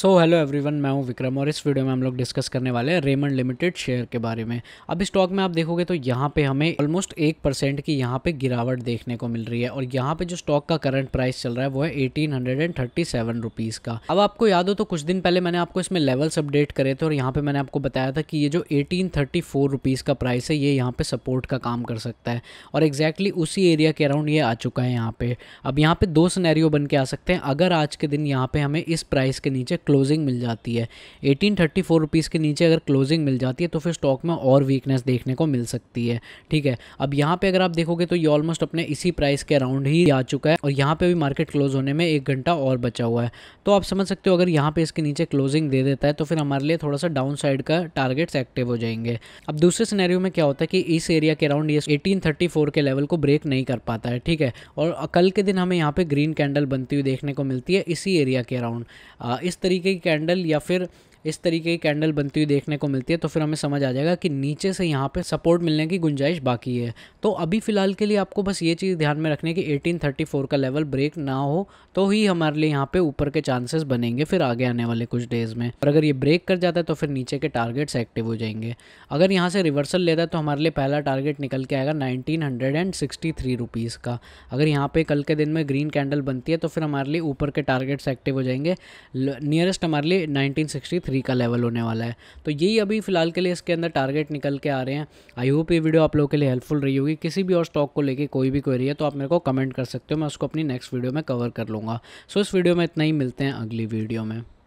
so hello everyone मैं हूं विक्रम और इस वीडियो में हम लोग डिस्कस करने वाले हैं रेमंड लिमिटेड शेयर के बारे में अब स्टॉक में आप देखोगे तो यहाँ पे हमें ऑलमोस्ट एक परसेंट की यहाँ पे गिरावट देखने को मिल रही है और यहाँ पे जो स्टॉक का करंट प्राइस चल रहा है वो है eighteen hundred and thirty seven rupees का अब आपको याद हो तो कुछ दिन पहले मैंने आपको इसमें लेवल्स अपडेट करे थे और यहाँ पर मैंने आपको बताया था कि ये जो एटीन थर्टी फोर रुपीज़ का प्राइस है ये यहाँ पर सपोर्ट का काम कर सकता है और एग्जैक्टली उसी एरिया के अराउंड ये आ चुका है यहाँ पे अब यहाँ पे दो सिनेरियो बन के आ सकते हैं अगर आज के दिन यहाँ पे हमें इस प्राइस के नीचे क्लोजिंग मिल जाती है एटीन थर्टी फोर रुपीज़ के नीचे अगर क्लोजिंग मिल जाती है तो फिर स्टॉक में और वीकनेस देखने को मिल सकती है ठीक है अब यहाँ पे अगर आप देखोगे तो ये ऑलमोस्ट अपने इसी प्राइस के अराउंड ही आ चुका है और यहाँ पे भी मार्केट क्लोज होने में एक घंटा और बचा हुआ है तो आप समझ सकते हो अगर यहाँ पे इसके नीचे क्लोजिंग दे देता है तो फिर हमारे लिए थोड़ा सा डाउन साइड का टारगेट्स एक्टिव हो जाएंगे अब दूसरे सिनेरियो में क्या होता है कि इस एरिया के अराउंड ये एटीन के लेवल को ब्रेक नहीं कर पाता है ठीक है और कल के दिन हमें यहाँ पर ग्रीन कैंडल बनती हुई देखने को मिलती है इसी एरिया के अराउंड इस तरीके की कैंडल या फिर इस तरीके की कैंडल बनती हुई देखने को मिलती है तो फिर हमें समझ आ जाएगा कि नीचे से यहाँ पर सपोर्ट मिलने की गुंजाइश बाकी है तो अभी फ़िलहाल के लिए आपको बस ये चीज़ ध्यान में रखने की एटीन का लेवल ब्रेक ना हो तो ही हमारे लिए यहाँ पे ऊपर के चांसेस बनेंगे फिर आगे आने वाले कुछ डेज़ में और अगर ये ब्रेक कर जाता है तो फिर नीचे के टारगेट्स एक्टिव हो जाएंगे अगर यहाँ से रिवर्सल लेता है तो हमारे लिए पहला टारगेट निकल के आएगा नाइनटीन हंड्रेड का अगर यहाँ पे कल के दिन में ग्रीन कैंडल बनती है तो फिर हमारे लिए ऊपर के टारगेट्स एक्टिव हो जाएंगे नियरेस्ट हमारे लिए नाइनटीन थ्री का लेवल होने वाला है तो यही अभी फ़िलहाल के लिए इसके अंदर टारगेट निकल के आ रहे हैं आई होप ये वीडियो आप लोगों के लिए हेल्पफुल रही होगी किसी भी और स्टॉक को लेकर कोई भी क्वेरी है तो आप मेरे को कमेंट कर सकते हो मैं उसको अपनी नेक्स्ट वीडियो में कवर कर लूँगा सो इस वीडियो में इतना ही मिलते हैं अगली वीडियो में